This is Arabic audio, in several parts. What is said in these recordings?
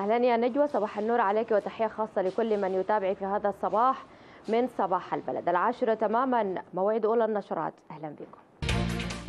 أهلا يا نجوى صباح النور عليك وتحية خاصة لكل من يتابع في هذا الصباح من صباح البلد العاشرة تماما موعد أولى النشرات أهلا بكم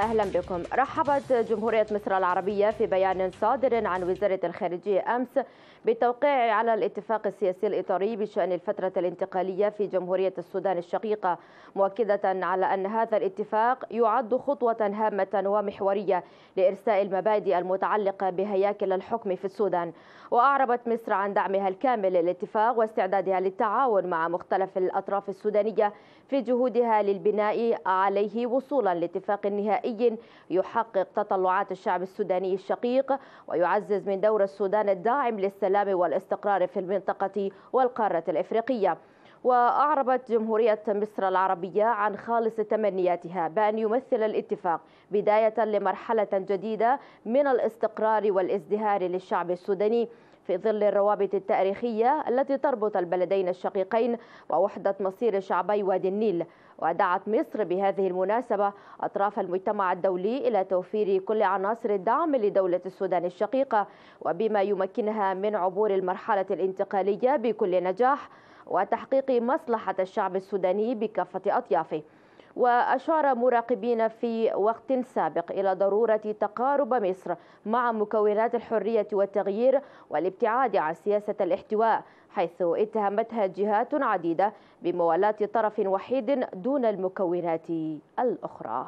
أهلا بكم رحبت جمهورية مصر العربية في بيان صادر عن وزارة الخارجية أمس بالتوقيع على الاتفاق السياسي الإطاري بشأن الفترة الانتقالية في جمهورية السودان الشقيقة مؤكدة على أن هذا الاتفاق يعد خطوة هامة ومحورية لإرساء المبادئ المتعلقة بهياكل الحكم في السودان وأعربت مصر عن دعمها الكامل للاتفاق واستعدادها للتعاون مع مختلف الأطراف السودانية في جهودها للبناء عليه وصولا لاتفاق نهائي نهائي يحقق تطلعات الشعب السوداني الشقيق ويعزز من دور السودان الداعم للسلام والاستقرار في المنطقة والقارة الإفريقية وأعربت جمهورية مصر العربية عن خالص تمنياتها بأن يمثل الاتفاق بداية لمرحلة جديدة من الاستقرار والازدهار للشعب السوداني في ظل الروابط التاريخية التي تربط البلدين الشقيقين ووحدة مصير شعبي وادي النيل ودعت مصر بهذه المناسبة أطراف المجتمع الدولي إلى توفير كل عناصر الدعم لدولة السودان الشقيقة وبما يمكنها من عبور المرحلة الانتقالية بكل نجاح وتحقيق مصلحة الشعب السوداني بكافة أطيافه وأشار مراقبين في وقت سابق إلى ضرورة تقارب مصر مع مكونات الحرية والتغيير والابتعاد عن سياسة الاحتواء حيث اتهمتها جهات عديدة بموالاة طرف وحيد دون المكونات الأخرى.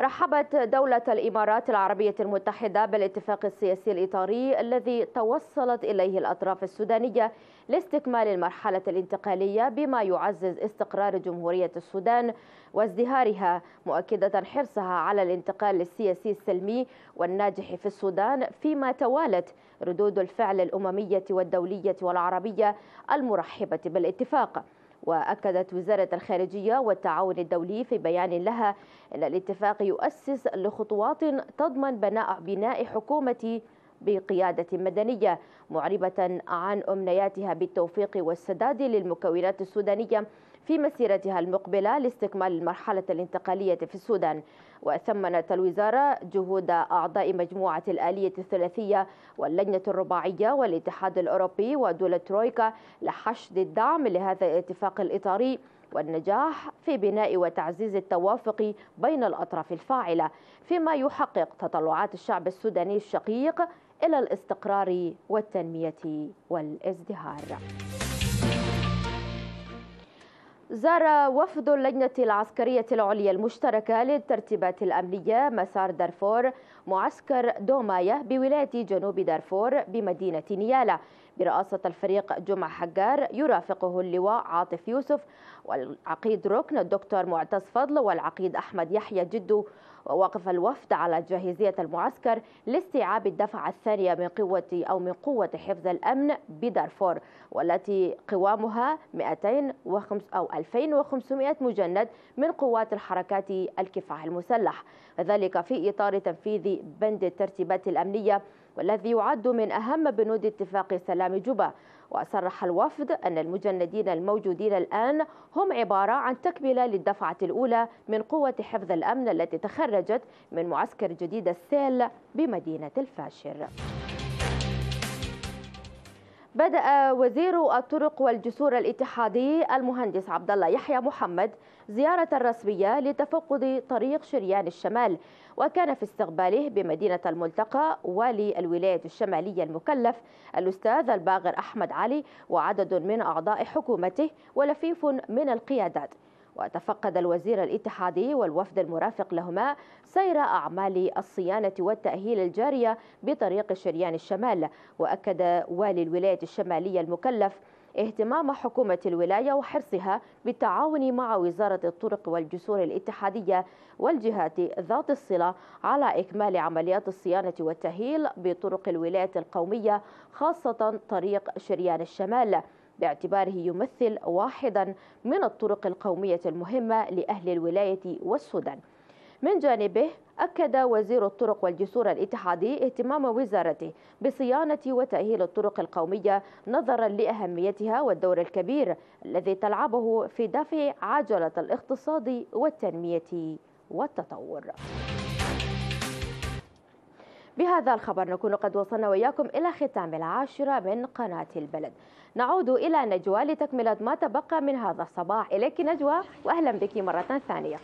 رحبت دولة الإمارات العربية المتحدة بالاتفاق السياسي الإطاري الذي توصلت إليه الأطراف السودانية لاستكمال المرحلة الانتقالية بما يعزز استقرار جمهورية السودان وازدهارها مؤكدة حرصها على الانتقال السياسي السلمي والناجح في السودان فيما توالت ردود الفعل الأممية والدولية والعربية المرحبة بالاتفاق وأكدت وزارة الخارجية والتعاون الدولي في بيان لها أن الاتفاق يؤسس لخطوات تضمن بناء بناء حكومة بقيادة مدنية معربة عن أمنياتها بالتوفيق والسداد للمكونات السودانية في مسيرتها المقبلة لاستكمال المرحلة الانتقالية في السودان وثمنت الوزارة جهود أعضاء مجموعة الآلية الثلاثية واللجنة الرباعية والاتحاد الأوروبي ودول ترويكا لحشد الدعم لهذا الاتفاق الإطاري والنجاح في بناء وتعزيز التوافق بين الأطراف الفاعلة فيما يحقق تطلعات الشعب السوداني الشقيق إلى الاستقرار والتنمية والازدهار زار وفد اللجنة العسكرية العليا المشتركة للترتيبات الأمنية مسار دارفور معسكر دوماية بولاية جنوب دارفور بمدينة نيالا برئاسة الفريق جمعة حجار يرافقه اللواء عاطف يوسف والعقيد ركن الدكتور معتز فضل والعقيد أحمد يحيى جدو ووقف الوفد على جاهزية المعسكر لاستيعاب الدفعة الثانية من قوة أو من قوة حفظ الأمن بدارفور والتي قوامها 200 أو 2500 مجند من قوات الحركات الكفاح المسلح ذلك في إطار تنفيذ بند الترتيبات الأمنية والذي يعد من أهم بنود اتفاق سلام جوبا وصرح الوفد أن المجندين الموجودين الآن هم عبارة عن تكملة للدفعة الأولى من قوة حفظ الأمن التي تخرجت من معسكر جديد السيل بمدينة الفاشر بدأ وزير الطرق والجسور الاتحادي المهندس عبد الله يحيى محمد زيارة رسمية لتفقد طريق شريان الشمال وكان في استقباله بمدينة الملتقى والي الولاية الشمالية المكلف الأستاذ الباغر أحمد علي وعدد من أعضاء حكومته ولفيف من القيادات وتفقد الوزير الاتحادي والوفد المرافق لهما سير أعمال الصيانة والتأهيل الجارية بطريق شريان الشمال وأكد والي الولاية الشمالية المكلف اهتمام حكومة الولاية وحرصها بالتعاون مع وزارة الطرق والجسور الاتحادية والجهات ذات الصلة على إكمال عمليات الصيانة والتأهيل بطرق الولاية القومية خاصة طريق شريان الشمال باعتباره يمثل واحدا من الطرق القومية المهمة لأهل الولاية والسودان من جانبه أكد وزير الطرق والجسور الاتحادي اهتمام وزارته بصيانة وتأهيل الطرق القومية نظرا لأهميتها والدور الكبير الذي تلعبه في دفع عجلة الاقتصاد والتنمية والتطور بهذا الخبر نكون قد وصلنا وياكم إلى ختام العاشرة من قناة البلد نعود إلى نجوى لتكملة ما تبقى من هذا الصباح إليك نجوى وأهلا بك مرة ثانية